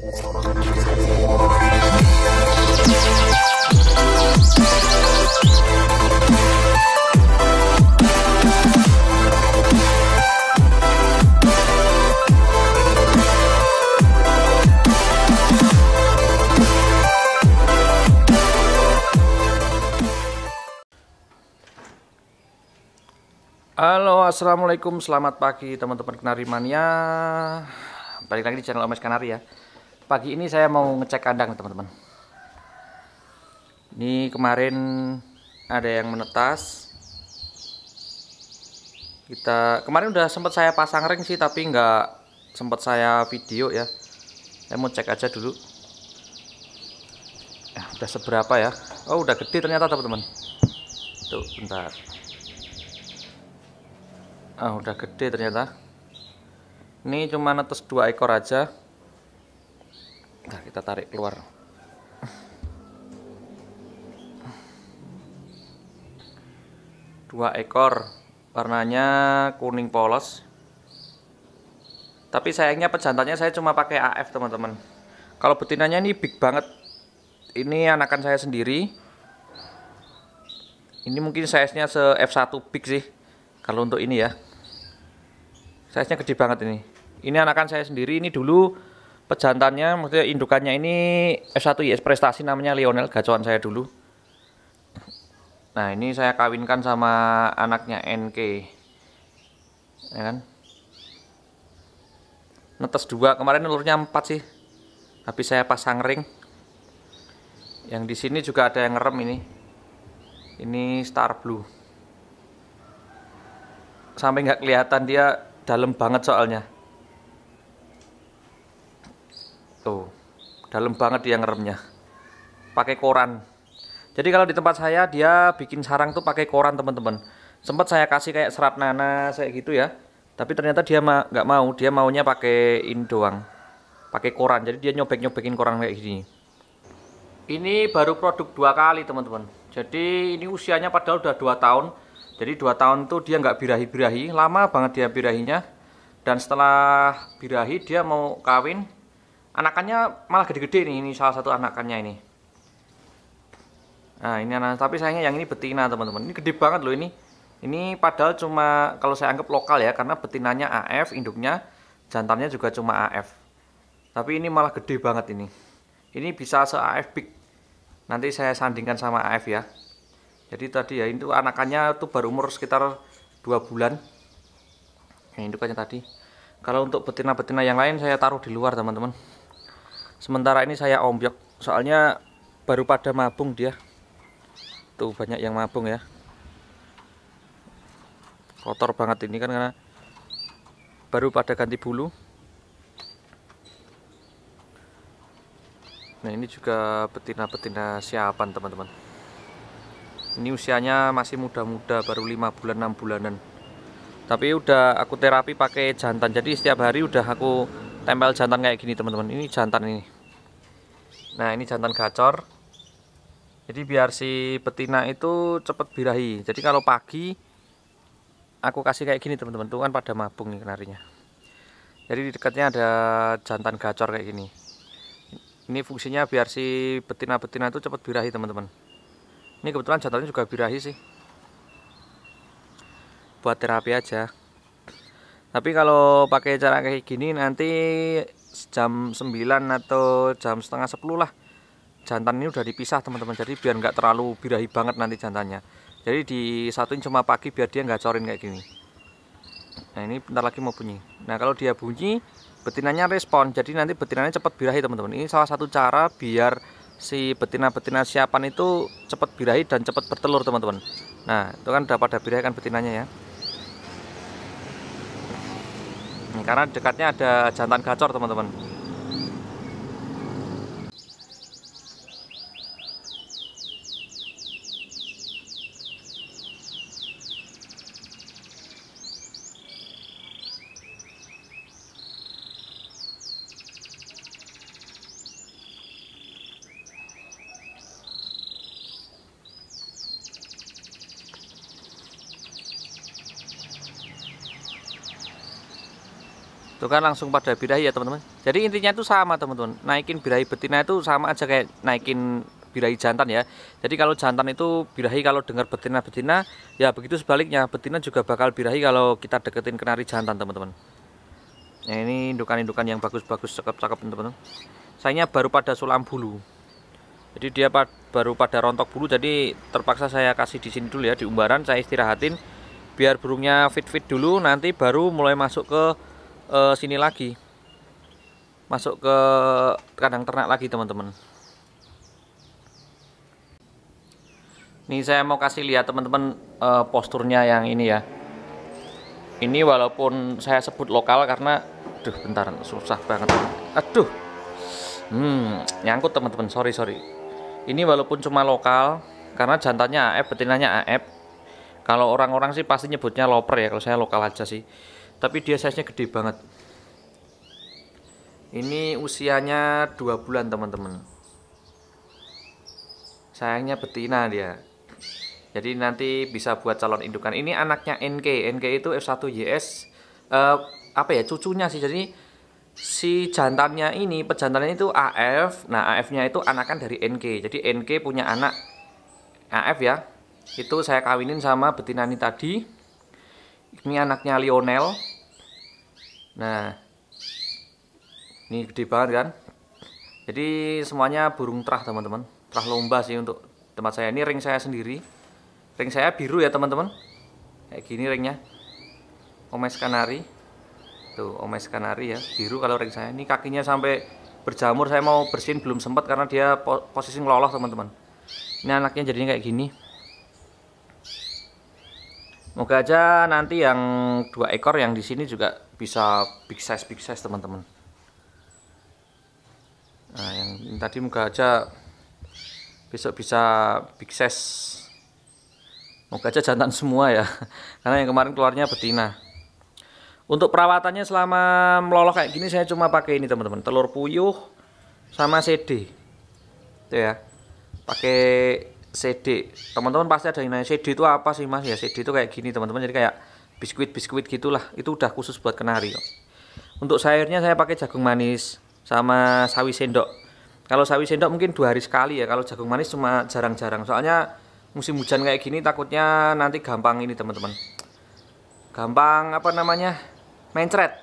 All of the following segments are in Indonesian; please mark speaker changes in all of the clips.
Speaker 1: Halo, assalamualaikum, selamat pagi teman-teman kenari Mania. Balik lagi di channel Omes Kanari ya pagi ini saya mau ngecek kandang teman-teman ini kemarin ada yang menetas kita kemarin udah sempat saya pasang ring sih tapi nggak sempat saya video ya saya mau cek aja dulu ya, udah seberapa ya Oh udah gede ternyata teman-teman tuh bentar ah oh, udah gede ternyata ini cuma netes dua ekor aja kita tarik keluar dua ekor warnanya kuning polos tapi sayangnya pejantannya saya cuma pakai AF teman-teman kalau betinanya ini big banget ini anakan saya sendiri ini mungkin size nya se F1 big sih kalau untuk ini ya size nya gede banget ini ini anakan saya sendiri ini dulu pejantannya maksudnya indukannya ini S1 YS ya, prestasi namanya Lionel gacuan saya dulu nah ini saya kawinkan sama anaknya NK ya kan netes dua kemarin telurnya empat sih tapi saya pasang ring yang di sini juga ada yang ngerem ini ini star blue sampai nggak kelihatan dia dalam banget soalnya dalam banget dia ngeremnya pakai koran jadi kalau di tempat saya dia bikin sarang tuh pakai koran teman-teman sempat saya kasih kayak serat nanas kayak gitu ya tapi ternyata dia nggak ma mau dia maunya pakai ini doang pakai koran jadi dia nyobek nyobekin koran kayak gini ini baru produk dua kali teman-teman jadi ini usianya padahal udah dua tahun jadi dua tahun tuh dia nggak birahi-birahi lama banget dia birahinya dan setelah birahi dia mau kawin Anakannya malah gede-gede nih, ini salah satu anakannya ini. Nah, ini anak tapi sayangnya yang ini betina, teman-teman. Ini gede banget loh ini. Ini padahal cuma kalau saya anggap lokal ya, karena betinanya AF, induknya jantannya juga cuma AF. Tapi ini malah gede banget ini. Ini bisa se AF big. Nanti saya sandingkan sama AF ya. Jadi tadi ya itu anakannya tuh baru umur sekitar 2 bulan. Yang indukannya tadi. Kalau untuk betina-betina yang lain saya taruh di luar, teman-teman sementara ini saya ombyok soalnya baru pada mabung dia tuh banyak yang mabung ya kotor banget ini kan karena baru pada ganti bulu nah ini juga betina-betina siapan teman-teman ini usianya masih muda-muda baru 5 bulan 6 bulanan tapi udah aku terapi pakai jantan jadi setiap hari udah aku tempel jantan kayak gini teman-teman ini jantan ini nah ini jantan gacor jadi biar si betina itu cepat birahi jadi kalau pagi aku kasih kayak gini teman-teman tuh kan pada mabung nih kenarinya jadi di dekatnya ada jantan gacor kayak gini ini fungsinya biar si betina-betina itu cepat birahi teman-teman ini kebetulan jantannya juga birahi sih buat terapi aja tapi kalau pakai cara kayak gini nanti jam 9 atau jam setengah 10 lah jantan ini udah dipisah teman-teman jadi biar nggak terlalu birahi banget nanti jantannya jadi di disatuin cuma pagi biar dia nggak corin kayak gini nah ini bentar lagi mau bunyi nah kalau dia bunyi betinanya respon jadi nanti betinanya cepat birahi teman-teman ini salah satu cara biar si betina-betina siapan itu cepat birahi dan cepat bertelur teman-teman nah itu kan dapat pada birahi kan betinanya ya karena dekatnya ada jantan gacor teman-teman Tuh kan langsung pada birahi ya teman-teman. Jadi intinya itu sama teman-teman. Naikin birahi betina itu sama aja kayak naikin birahi jantan ya. Jadi kalau jantan itu birahi kalau dengar betina-betina, ya begitu sebaliknya. Betina juga bakal birahi kalau kita deketin kenari jantan teman-teman. Nah, ini indukan-indukan yang bagus-bagus cakep-cakep teman-teman. Sayangnya baru pada sulam bulu. Jadi dia baru pada rontok bulu jadi terpaksa saya kasih di sini dulu ya di umbaran saya istirahatin biar burungnya fit-fit dulu nanti baru mulai masuk ke uh, sini lagi masuk ke kandang ternak lagi teman-teman ini saya mau kasih lihat teman-teman uh, posturnya yang ini ya ini walaupun saya sebut lokal karena aduh bentar susah banget aduh hmm, nyangkut teman-teman sorry sorry ini walaupun cuma lokal karena jantannya AF betinanya AF kalau orang-orang sih pasti nyebutnya loper ya kalau saya lokal aja sih tapi dia size nya gede banget ini usianya dua bulan teman-teman sayangnya betina dia jadi nanti bisa buat calon indukan ini anaknya NK NK itu F1YS uh, eh, apa ya cucunya sih jadi si jantannya ini pejantannya itu AF nah AF nya itu anakan dari NK jadi NK punya anak AF ya itu saya kawinin sama betina ini tadi ini anaknya Lionel Nah, ini gede banget kan? Jadi semuanya burung terah teman-teman, terah lomba sih untuk tempat saya ini ring saya sendiri. Ring saya biru ya teman-teman, kayak gini ringnya. Omes kanari, tuh omes kanari ya, biru kalau ring saya. Ini kakinya sampai berjamur, saya mau bersihin belum sempat karena dia posisi ngeloloh teman-teman. Ini anaknya jadinya kayak gini. Moga aja nanti yang dua ekor yang di sini juga bisa big size big size teman-teman. Nah, yang tadi moga aja besok bisa big size. Moga aja jantan semua ya. Karena yang kemarin keluarnya betina. Untuk perawatannya selama meloloh kayak gini saya cuma pakai ini teman-teman, telur puyuh sama CD. Itu ya. Pakai CD. Teman-teman pasti ada yang nanya CD itu apa sih mas? Ya CD itu kayak gini teman-teman. Jadi kayak biskuit-biskuit gitulah. Itu udah khusus buat kenari kok. Untuk sayurnya saya pakai jagung manis sama sawi sendok. Kalau sawi sendok mungkin dua hari sekali ya. Kalau jagung manis cuma jarang-jarang. Soalnya musim hujan kayak gini takutnya nanti gampang ini teman-teman. Gampang apa namanya? Mencret.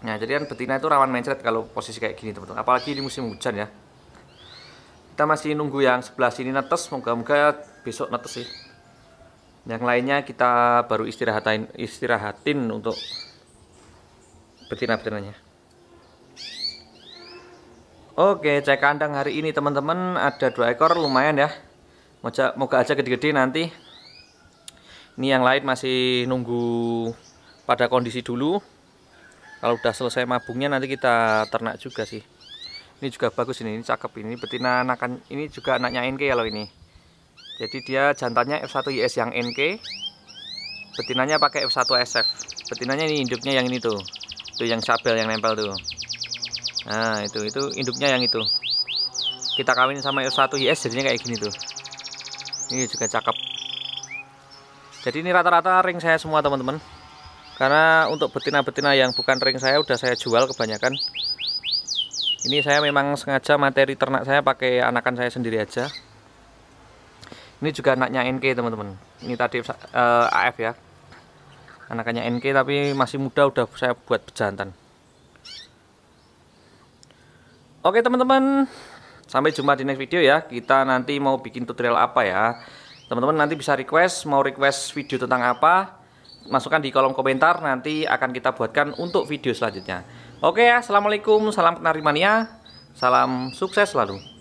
Speaker 1: Nah jadi kan betina itu rawan mencret kalau posisi kayak gini teman-teman. Apalagi di musim hujan ya kita masih nunggu yang sebelah sini netes moga-moga besok netes sih yang lainnya kita baru istirahatin istirahatin untuk betina-betinanya oke cek kandang hari ini teman-teman ada dua ekor lumayan ya moga, moga aja gede-gede nanti ini yang lain masih nunggu pada kondisi dulu kalau udah selesai mabungnya nanti kita ternak juga sih ini juga bagus ini, ini cakep ini betina anakan ini juga anaknya NK ya loh ini jadi dia jantannya F1YS yang NK betinanya pakai F1SF betinanya ini induknya yang ini tuh tuh yang sabel yang nempel tuh nah itu itu induknya yang itu kita kawin sama F1YS jadinya kayak gini tuh ini juga cakep jadi ini rata-rata ring saya semua teman-teman karena untuk betina-betina yang bukan ring saya udah saya jual kebanyakan ini saya memang sengaja materi ternak saya pakai anakan saya sendiri aja ini juga anaknya NK teman-teman ini tadi uh, eh, AF ya anakannya NK tapi masih muda udah saya buat pejantan oke teman-teman sampai jumpa di next video ya kita nanti mau bikin tutorial apa ya teman-teman nanti bisa request mau request video tentang apa masukkan di kolom komentar nanti akan kita buatkan untuk video selanjutnya Oke ya, Assalamualaikum, salam kenari mania, salam sukses selalu.